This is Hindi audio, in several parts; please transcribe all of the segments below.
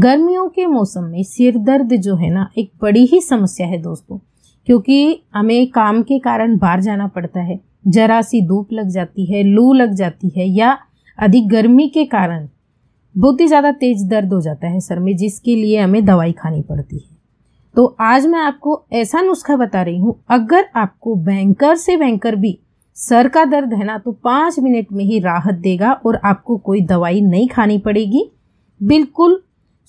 गर्मियों के मौसम में सिर दर्द जो है ना एक बड़ी ही समस्या है दोस्तों क्योंकि हमें काम के कारण बाहर जाना पड़ता है जरा सी धूप लग जाती है लू लग जाती है या अधिक गर्मी के कारण बहुत ही ज़्यादा तेज दर्द हो जाता है सर में जिसके लिए हमें दवाई खानी पड़ती है तो आज मैं आपको ऐसा नुस्खा बता रही हूँ अगर आपको भयंकर से भयंकर भी सर का दर्द है ना तो पाँच मिनट में ही राहत देगा और आपको कोई दवाई नहीं खानी पड़ेगी बिल्कुल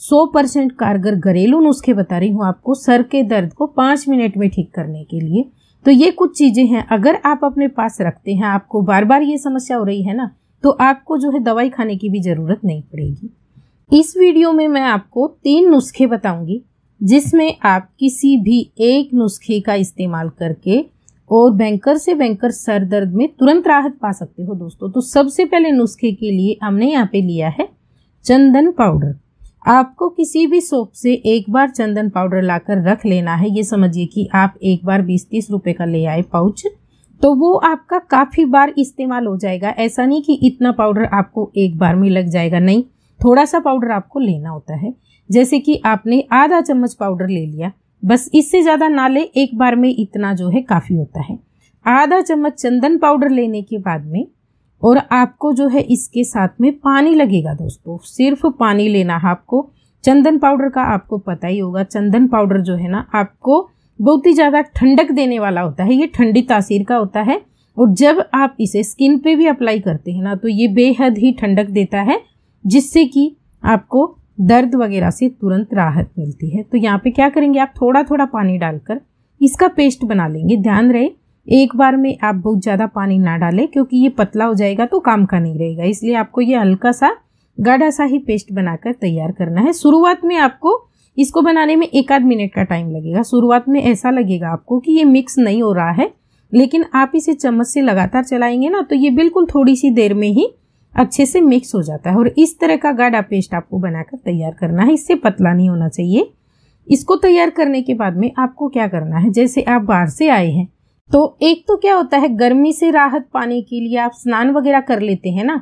सौ परसेंट कारगर घरेलू नुस्खे बता रही हूँ आपको सर के दर्द को पाँच मिनट में ठीक करने के लिए तो ये कुछ चीज़ें हैं अगर आप अपने पास रखते हैं आपको बार बार ये समस्या हो रही है ना तो आपको जो है दवाई खाने की भी ज़रूरत नहीं पड़ेगी इस वीडियो में मैं आपको तीन नुस्खे बताऊंगी जिसमें आप किसी भी एक नुस्खे का इस्तेमाल करके और बैंकर से बैंकर सर दर्द में तुरंत राहत पा सकते हो दोस्तों तो सबसे पहले नुस्खे के लिए हमने यहाँ पे लिया है चंदन पाउडर आपको किसी भी सोप से एक बार चंदन पाउडर लाकर रख लेना है ये समझिए कि आप एक बार बीस तीस रुपये का ले आए पाउच तो वो आपका काफ़ी बार इस्तेमाल हो जाएगा ऐसा नहीं कि इतना पाउडर आपको एक बार में लग जाएगा नहीं थोड़ा सा पाउडर आपको लेना होता है जैसे कि आपने आधा चम्मच पाउडर ले लिया बस इससे ज़्यादा ना ले एक बार में इतना जो है काफ़ी होता है आधा चम्मच चंदन पाउडर लेने के बाद में और आपको जो है इसके साथ में पानी लगेगा दोस्तों सिर्फ पानी लेना है आपको चंदन पाउडर का आपको पता ही होगा चंदन पाउडर जो है ना आपको बहुत ही ज़्यादा ठंडक देने वाला होता है ये ठंडी तासीर का होता है और जब आप इसे स्किन पे भी अप्लाई करते हैं ना तो ये बेहद ही ठंडक देता है जिससे कि आपको दर्द वगैरह से तुरंत राहत मिलती है तो यहाँ पे क्या करेंगे आप थोड़ा थोड़ा पानी डालकर इसका पेस्ट बना लेंगे ध्यान रहे एक बार में आप बहुत ज़्यादा पानी ना डालें क्योंकि ये पतला हो जाएगा तो काम का नहीं रहेगा इसलिए आपको ये हल्का सा गाढ़ा सा ही पेस्ट बनाकर तैयार करना है शुरुआत में आपको इसको बनाने में एक आध मिनट का टाइम लगेगा शुरुआत में ऐसा लगेगा आपको कि ये मिक्स नहीं हो रहा है लेकिन आप इसे चम्मच से लगातार चलाएंगे ना तो ये बिल्कुल थोड़ी सी देर में ही अच्छे से मिक्स हो जाता है और इस तरह का गाढ़ा पेस्ट आपको बनाकर तैयार करना है इससे पतला नहीं होना चाहिए इसको तैयार करने के बाद में आपको क्या करना है जैसे आप बाहर से आए हैं तो एक तो क्या होता है गर्मी से राहत पाने के लिए आप स्नान वगैरह कर लेते हैं ना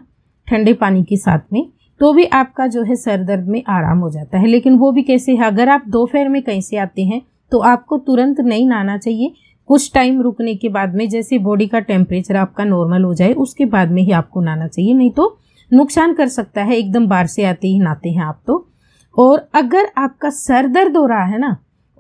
ठंडे पानी के साथ में तो भी आपका जो है सर दर्द में आराम हो जाता है लेकिन वो भी कैसे है अगर आप दोपहर में कहीं से आते हैं तो आपको तुरंत नहीं नहाना चाहिए कुछ टाइम रुकने के बाद में जैसे बॉडी का टेम्परेचर आपका नॉर्मल हो जाए उसके बाद में ही आपको नहाना चाहिए नहीं तो नुकसान कर सकता है एकदम बाहर से आते ही नहाते हैं आप तो और अगर आपका सर दर्द हो रहा है ना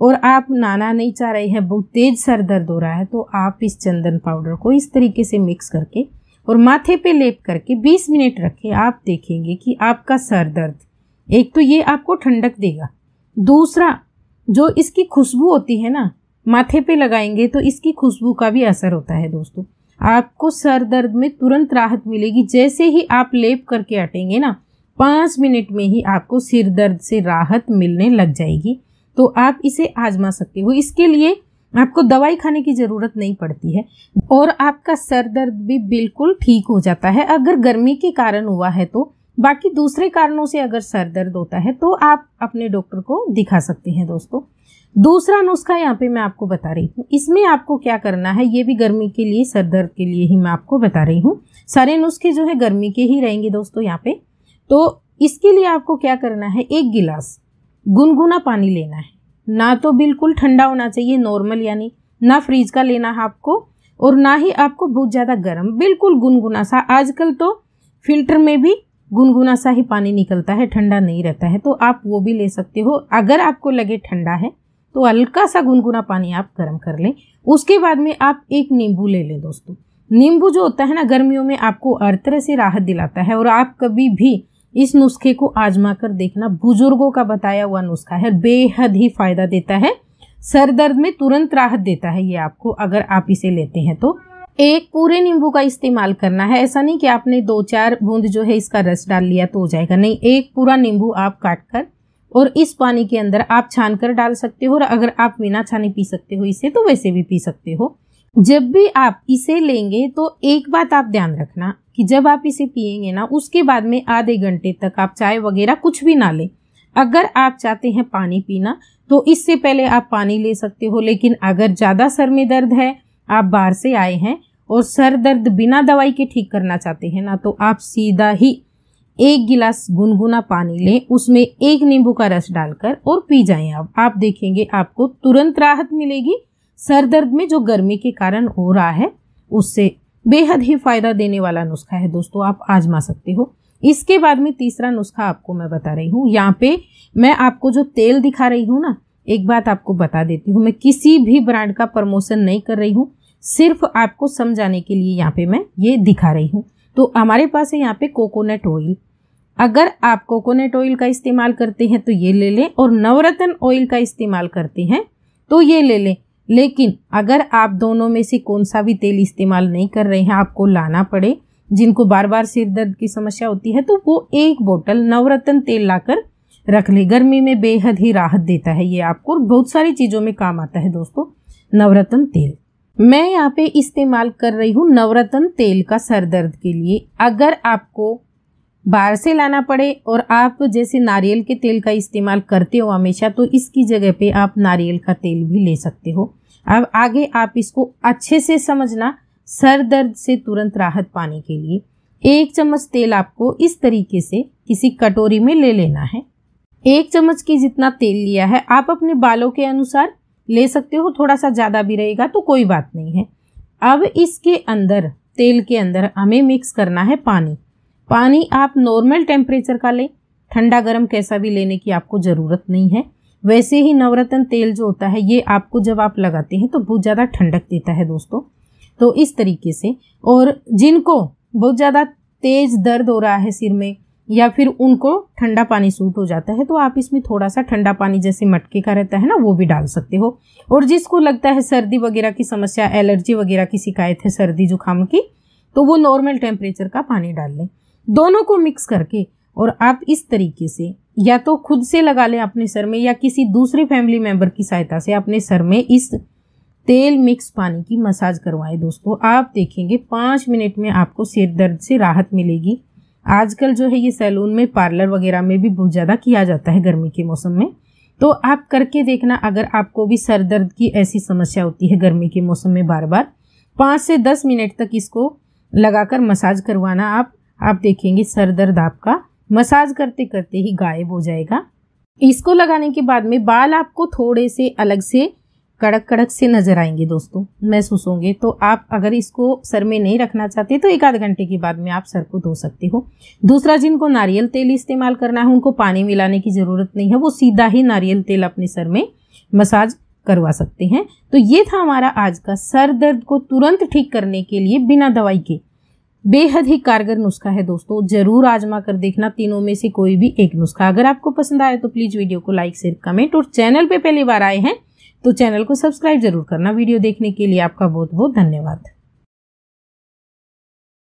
और आप नाना नहीं चाह रहे हैं बहुत तेज सर दर्द हो रहा है तो आप इस चंदन पाउडर को इस तरीके से मिक्स करके और माथे पे लेप करके 20 मिनट रखें आप देखेंगे कि आपका सर दर्द एक तो ये आपको ठंडक देगा दूसरा जो इसकी खुशबू होती है ना माथे पे लगाएंगे तो इसकी खुशबू का भी असर होता है दोस्तों आपको सर दर्द में तुरंत राहत मिलेगी जैसे ही आप लेप करके हटेंगे ना पाँच मिनट में ही आपको सिर दर्द से राहत मिलने लग जाएगी तो आप इसे आजमा सकते हो इसके लिए आपको दवाई खाने की ज़रूरत नहीं पड़ती है और आपका सर दर्द भी बिल्कुल ठीक हो जाता है अगर गर्मी के कारण हुआ है तो बाकी दूसरे कारणों से अगर सर दर्द होता है तो आप अपने डॉक्टर को दिखा सकते हैं दोस्तों दूसरा नुस्खा यहाँ पे मैं आपको बता रही हूँ इसमें आपको क्या करना है ये भी गर्मी के लिए सर दर्द के लिए ही मैं आपको बता रही हूँ सारे नुस्खे जो है गर्मी के ही रहेंगे दोस्तों यहाँ पे तो इसके लिए आपको क्या करना है एक गिलास गुनगुना पानी लेना है ना तो बिल्कुल ठंडा होना चाहिए नॉर्मल यानी ना फ्रिज का लेना है आपको और ना ही आपको बहुत ज़्यादा गर्म बिल्कुल गुनगुना सा आजकल तो फिल्टर में भी गुनगुना सा ही पानी निकलता है ठंडा नहीं रहता है तो आप वो भी ले सकते हो अगर आपको लगे ठंडा है तो हल्का सा गुनगुना पानी आप गर्म कर लें उसके बाद में आप एक नींबू ले लें दोस्तों नींबू जो होता है ना गर्मियों में आपको हर तरह से राहत दिलाता है और आप कभी भी इस नुस्खे को आजमा कर देखना बुजुर्गों का बताया हुआ नुस्खा है बेहद ही फायदा देता है सर दर्द में तुरंत राहत देता है ये आपको अगर आप इसे लेते हैं तो एक पूरे नींबू का इस्तेमाल करना है ऐसा नहीं कि आपने दो चार बूंद जो है इसका रस डाल लिया तो हो जाएगा नहीं एक पूरा नींबू आप काट कर और इस पानी के अंदर आप छान कर डाल सकते हो और अगर आप बिना छाने पी सकते हो इसे तो वैसे भी पी सकते हो जब भी आप इसे लेंगे तो एक बात आप ध्यान रखना कि जब आप इसे पिएंगे ना उसके बाद में आधे घंटे तक आप चाय वगैरह कुछ भी ना लें अगर आप चाहते हैं पानी पीना तो इससे पहले आप पानी ले सकते हो लेकिन अगर ज़्यादा सर में दर्द है आप बाहर से आए हैं और सर दर्द बिना दवाई के ठीक करना चाहते हैं ना तो आप सीधा ही एक गिलास गुनगुना पानी लें उसमें एक नींबू का रस डालकर और पी जाएं आप आप देखेंगे आपको तुरंत राहत मिलेगी सर दर्द में जो गर्मी के कारण हो रहा है उससे बेहद ही फायदा देने वाला नुस्खा है दोस्तों आप आजमा सकते हो इसके बाद में तीसरा नुस्खा आपको मैं बता रही हूँ यहाँ पे मैं आपको जो तेल दिखा रही हूँ ना एक बात आपको बता देती हूँ मैं किसी भी ब्रांड का प्रमोशन नहीं कर रही हूँ सिर्फ आपको समझाने के लिए यहाँ पे मैं ये दिखा रही हूँ तो हमारे पास है यहाँ पे कोकोनट ऑयल अगर आप कोकोनट ऑयल का इस्तेमाल करते हैं तो ये ले लें और नवरत्न ऑयल का इस्तेमाल करते हैं तो ये ले लें लेकिन अगर आप दोनों में से कौन सा भी तेल इस्तेमाल नहीं कर रहे हैं आपको लाना पड़े जिनको बार बार सिर दर्द की समस्या होती है तो वो एक बोतल नवरत्न तेल लाकर रख ले गर्मी में बेहद ही राहत देता है ये आपको और बहुत सारी चीज़ों में काम आता है दोस्तों नवरत्न तेल मैं यहाँ पे इस्तेमाल कर रही हूँ नवरत्न तेल का सर दर्द के लिए अगर आपको बाहर से लाना पड़े और आप जैसे नारियल के तेल का इस्तेमाल करते हो हमेशा तो इसकी जगह पे आप नारियल का तेल भी ले सकते हो अब आगे आप इसको अच्छे से समझना सर दर्द से तुरंत राहत पाने के लिए एक चम्मच तेल आपको इस तरीके से किसी कटोरी में ले लेना है एक चम्मच की जितना तेल लिया है आप अपने बालों के अनुसार ले सकते हो थोड़ा सा ज़्यादा भी रहेगा तो कोई बात नहीं है अब इसके अंदर तेल के अंदर हमें मिक्स करना है पानी पानी आप नॉर्मल टेम्परेचर का लें ठंडा गर्म कैसा भी लेने की आपको ज़रूरत नहीं है वैसे ही नवरत्न तेल जो होता है ये आपको जब आप लगाते हैं तो बहुत ज़्यादा ठंडक देता है दोस्तों तो इस तरीके से और जिनको बहुत ज़्यादा तेज़ दर्द हो रहा है सिर में या फिर उनको ठंडा पानी सूट हो जाता है तो आप इसमें थोड़ा सा ठंडा पानी जैसे मटके का रहता है ना वो भी डाल सकते हो और जिसको लगता है सर्दी वगैरह की समस्या एलर्जी वगैरह की शिकायत है सर्दी जुकाम की तो वो नॉर्मल टेम्परेचर का पानी डाल लें दोनों को मिक्स करके और आप इस तरीके से या तो खुद से लगा लें अपने सर में या किसी दूसरे फैमिली मेम्बर की सहायता से अपने सर में इस तेल मिक्स पानी की मसाज करवाएं दोस्तों आप देखेंगे पाँच मिनट में आपको सिर दर्द से राहत मिलेगी आजकल जो है ये सैलून में पार्लर वगैरह में भी बहुत ज़्यादा किया जाता है गर्मी के मौसम में तो आप करके देखना अगर आपको भी सर दर्द की ऐसी समस्या होती है गर्मी के मौसम में बार बार पाँच से दस मिनट तक इसको लगाकर मसाज करवाना आप आप देखेंगे सर दर्द आपका मसाज करते करते ही गायब हो जाएगा इसको लगाने के बाद में बाल आपको थोड़े से अलग से कड़क कड़क से नज़र आएंगे दोस्तों महसूस होंगे तो आप अगर इसको सर में नहीं रखना चाहते तो एक आध घंटे के बाद में आप सर को धो सकते हो दूसरा जिनको नारियल तेल इस्तेमाल करना है उनको पानी मिलाने की ज़रूरत नहीं है वो सीधा ही नारियल तेल अपने सर में मसाज करवा सकते हैं तो ये था हमारा आज का सर दर्द को तुरंत ठीक करने के लिए बिना दवाई के बेहद ही कारगर नुस्खा है दोस्तों जरूर आजमा कर देखना तीनों में से कोई भी एक नुस्खा अगर आपको पसंद आए तो प्लीज़ वीडियो को लाइक शेयर कमेंट और चैनल पे पहली बार आए हैं तो चैनल को सब्सक्राइब जरूर करना वीडियो देखने के लिए आपका बहुत बहुत धन्यवाद